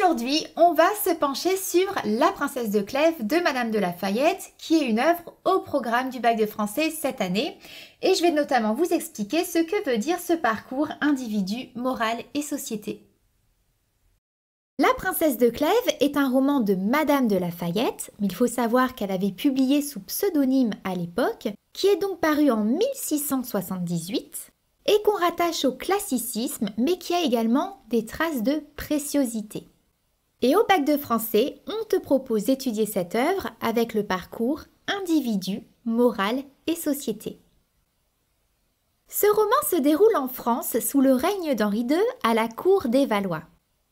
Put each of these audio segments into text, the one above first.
Aujourd'hui, on va se pencher sur La princesse de Clèves de Madame de Lafayette, qui est une œuvre au programme du bac de français cette année. Et je vais notamment vous expliquer ce que veut dire ce parcours individu, moral et société. La princesse de Clèves est un roman de Madame de Lafayette, mais il faut savoir qu'elle avait publié sous pseudonyme à l'époque, qui est donc paru en 1678 et qu'on rattache au classicisme, mais qui a également des traces de préciosité. Et au bac de français, on te propose d'étudier cette œuvre avec le parcours individu, morale et société. Ce roman se déroule en France sous le règne d'Henri II à la cour des Valois.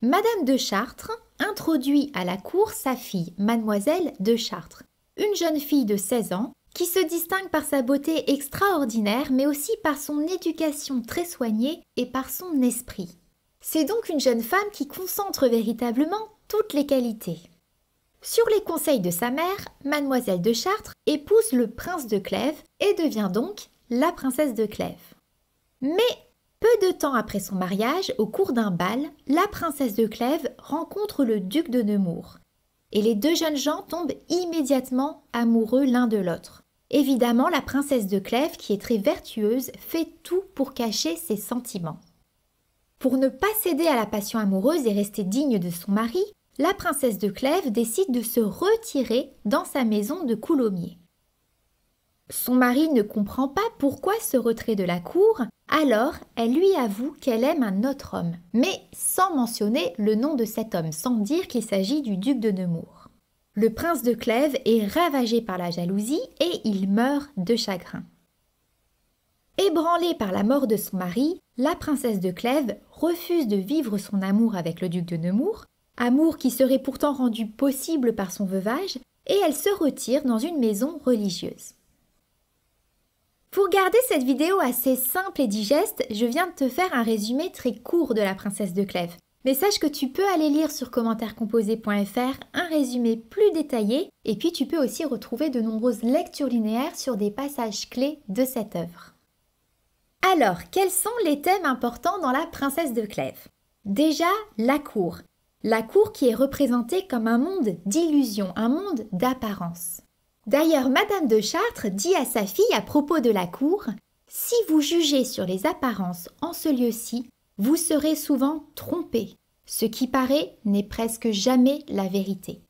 Madame de Chartres introduit à la cour sa fille, mademoiselle de Chartres, une jeune fille de 16 ans qui se distingue par sa beauté extraordinaire mais aussi par son éducation très soignée et par son esprit. C'est donc une jeune femme qui concentre véritablement toutes les qualités. Sur les conseils de sa mère, mademoiselle de Chartres épouse le prince de Clèves et devient donc la princesse de Clèves. Mais peu de temps après son mariage, au cours d'un bal, la princesse de Clèves rencontre le duc de Nemours. Et les deux jeunes gens tombent immédiatement amoureux l'un de l'autre. Évidemment, la princesse de Clèves, qui est très vertueuse, fait tout pour cacher ses sentiments. Pour ne pas céder à la passion amoureuse et rester digne de son mari, la princesse de Clèves décide de se retirer dans sa maison de Coulommiers. Son mari ne comprend pas pourquoi ce retrait de la cour, alors elle lui avoue qu'elle aime un autre homme, mais sans mentionner le nom de cet homme, sans dire qu'il s'agit du duc de Nemours. Le prince de Clèves est ravagé par la jalousie et il meurt de chagrin. Ébranlé par la mort de son mari, la princesse de Clèves refuse de vivre son amour avec le duc de Nemours, amour qui serait pourtant rendu possible par son veuvage, et elle se retire dans une maison religieuse. Pour garder cette vidéo assez simple et digeste, je viens de te faire un résumé très court de la princesse de Clèves. Mais sache que tu peux aller lire sur commentairecomposé.fr un résumé plus détaillé et puis tu peux aussi retrouver de nombreuses lectures linéaires sur des passages clés de cette œuvre. Alors, quels sont les thèmes importants dans La Princesse de Clèves Déjà, la cour. La cour qui est représentée comme un monde d'illusions, un monde d'apparence. D'ailleurs, Madame de Chartres dit à sa fille à propos de la cour Si vous jugez sur les apparences en ce lieu-ci, vous serez souvent trompé. Ce qui paraît n'est presque jamais la vérité.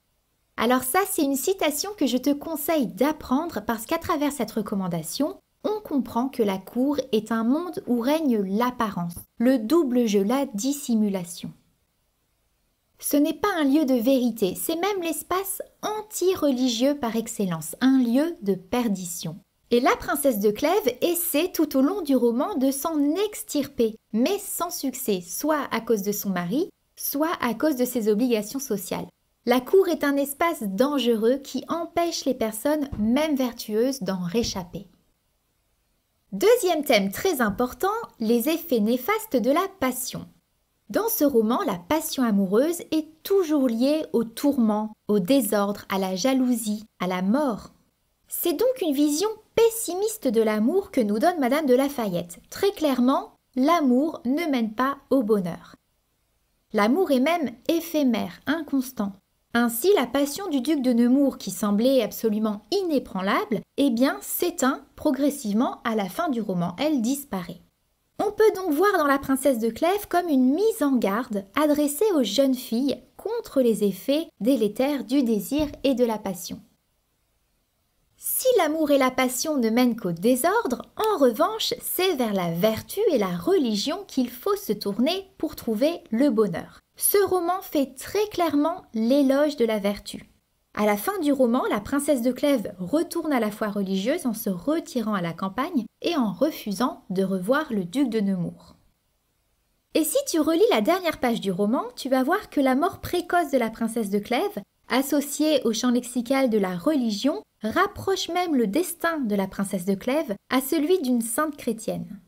Alors ça, c'est une citation que je te conseille d'apprendre parce qu'à travers cette recommandation, on comprend que la cour est un monde où règne l'apparence, le double jeu, la dissimulation. Ce n'est pas un lieu de vérité, c'est même l'espace anti-religieux par excellence, un lieu de perdition. Et la princesse de Clèves essaie tout au long du roman de s'en extirper, mais sans succès, soit à cause de son mari, soit à cause de ses obligations sociales. La cour est un espace dangereux qui empêche les personnes, même vertueuses, d'en réchapper. Deuxième thème très important, les effets néfastes de la passion. Dans ce roman, la passion amoureuse est toujours liée au tourment, au désordre, à la jalousie, à la mort. C'est donc une vision pessimiste de l'amour que nous donne Madame de Lafayette. Très clairement, l'amour ne mène pas au bonheur. L'amour est même éphémère, inconstant. Ainsi, la passion du duc de Nemours, qui semblait absolument inébranlable, eh bien, s'éteint progressivement à la fin du roman, elle disparaît. On peut donc voir dans La princesse de Clèves comme une mise en garde adressée aux jeunes filles contre les effets délétères du désir et de la passion. Si l'amour et la passion ne mènent qu'au désordre, en revanche, c'est vers la vertu et la religion qu'il faut se tourner pour trouver le bonheur ce roman fait très clairement l'éloge de la vertu. À la fin du roman, la princesse de Clèves retourne à la foi religieuse en se retirant à la campagne et en refusant de revoir le duc de Nemours. Et si tu relis la dernière page du roman, tu vas voir que la mort précoce de la princesse de Clèves, associée au champ lexical de la religion, rapproche même le destin de la princesse de Clèves à celui d'une sainte chrétienne.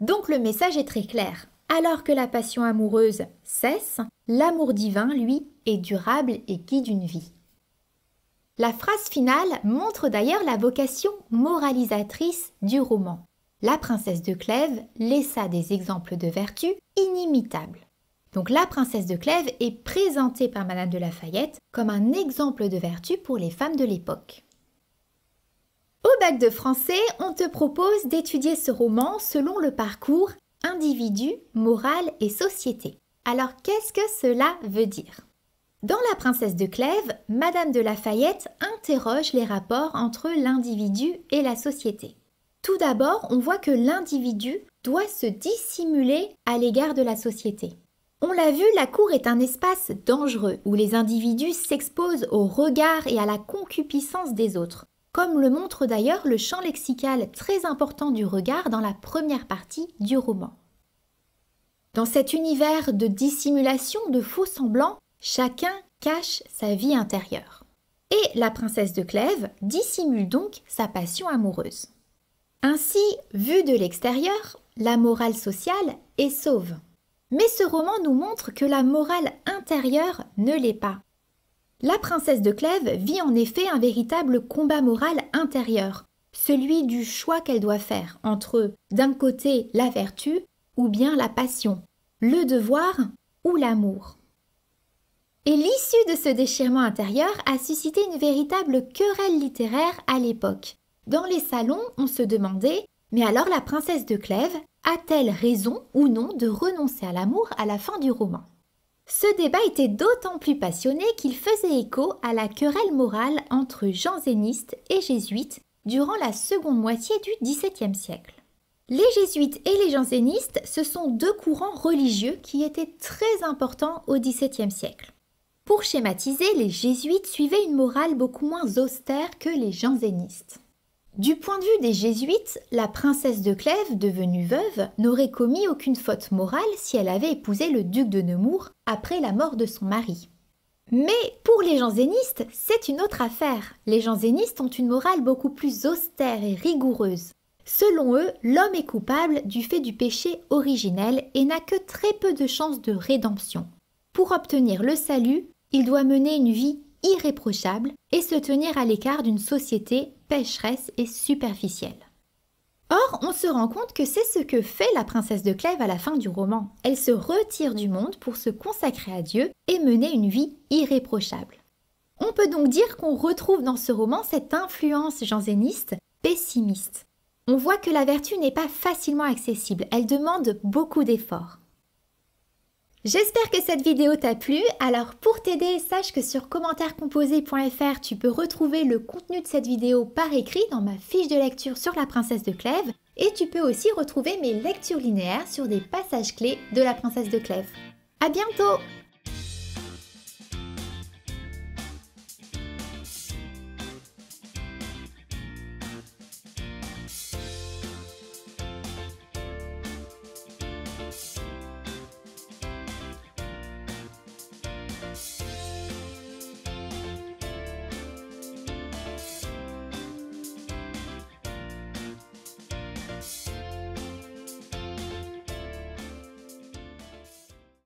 Donc le message est très clair. Alors que la passion amoureuse cesse, l'amour divin, lui, est durable et guide une vie. La phrase finale montre d'ailleurs la vocation moralisatrice du roman. La princesse de Clèves laissa des exemples de vertu inimitables. Donc la princesse de Clèves est présentée par Madame de Lafayette comme un exemple de vertu pour les femmes de l'époque. Au bac de français, on te propose d'étudier ce roman selon le parcours individu, morale et société. Alors qu'est-ce que cela veut dire Dans La Princesse de Clèves, Madame de Lafayette interroge les rapports entre l'individu et la société. Tout d'abord, on voit que l'individu doit se dissimuler à l'égard de la société. On l'a vu, la cour est un espace dangereux où les individus s'exposent au regard et à la concupiscence des autres comme le montre d'ailleurs le champ lexical très important du regard dans la première partie du roman. Dans cet univers de dissimulation, de faux semblants, chacun cache sa vie intérieure. Et la princesse de Clèves dissimule donc sa passion amoureuse. Ainsi, vue de l'extérieur, la morale sociale est sauve. Mais ce roman nous montre que la morale intérieure ne l'est pas. La princesse de Clèves vit en effet un véritable combat moral intérieur, celui du choix qu'elle doit faire entre, d'un côté, la vertu ou bien la passion, le devoir ou l'amour. Et l'issue de ce déchirement intérieur a suscité une véritable querelle littéraire à l'époque. Dans les salons, on se demandait Mais alors la princesse de Clèves a-t-elle raison ou non de renoncer à l'amour à la fin du roman ce débat était d'autant plus passionné qu'il faisait écho à la querelle morale entre jansénistes et jésuites durant la seconde moitié du XVIIe siècle. Les jésuites et les jansénistes, ce sont deux courants religieux qui étaient très importants au XVIIe siècle. Pour schématiser, les jésuites suivaient une morale beaucoup moins austère que les jansénistes. Du point de vue des jésuites, la princesse de Clèves, devenue veuve, n'aurait commis aucune faute morale si elle avait épousé le duc de Nemours après la mort de son mari. Mais pour les jansénistes, c'est une autre affaire. Les jansénistes ont une morale beaucoup plus austère et rigoureuse. Selon eux, l'homme est coupable du fait du péché originel et n'a que très peu de chances de rédemption. Pour obtenir le salut, il doit mener une vie irréprochable et se tenir à l'écart d'une société pécheresse et superficielle. Or, on se rend compte que c'est ce que fait la princesse de Clèves à la fin du roman. Elle se retire du monde pour se consacrer à Dieu et mener une vie irréprochable. On peut donc dire qu'on retrouve dans ce roman cette influence janséniste pessimiste. On voit que la vertu n'est pas facilement accessible, elle demande beaucoup d'efforts. J'espère que cette vidéo t'a plu. Alors pour t'aider, sache que sur commentairecomposé.fr, tu peux retrouver le contenu de cette vidéo par écrit dans ma fiche de lecture sur la princesse de Clèves. Et tu peux aussi retrouver mes lectures linéaires sur des passages clés de la princesse de Clèves. À bientôt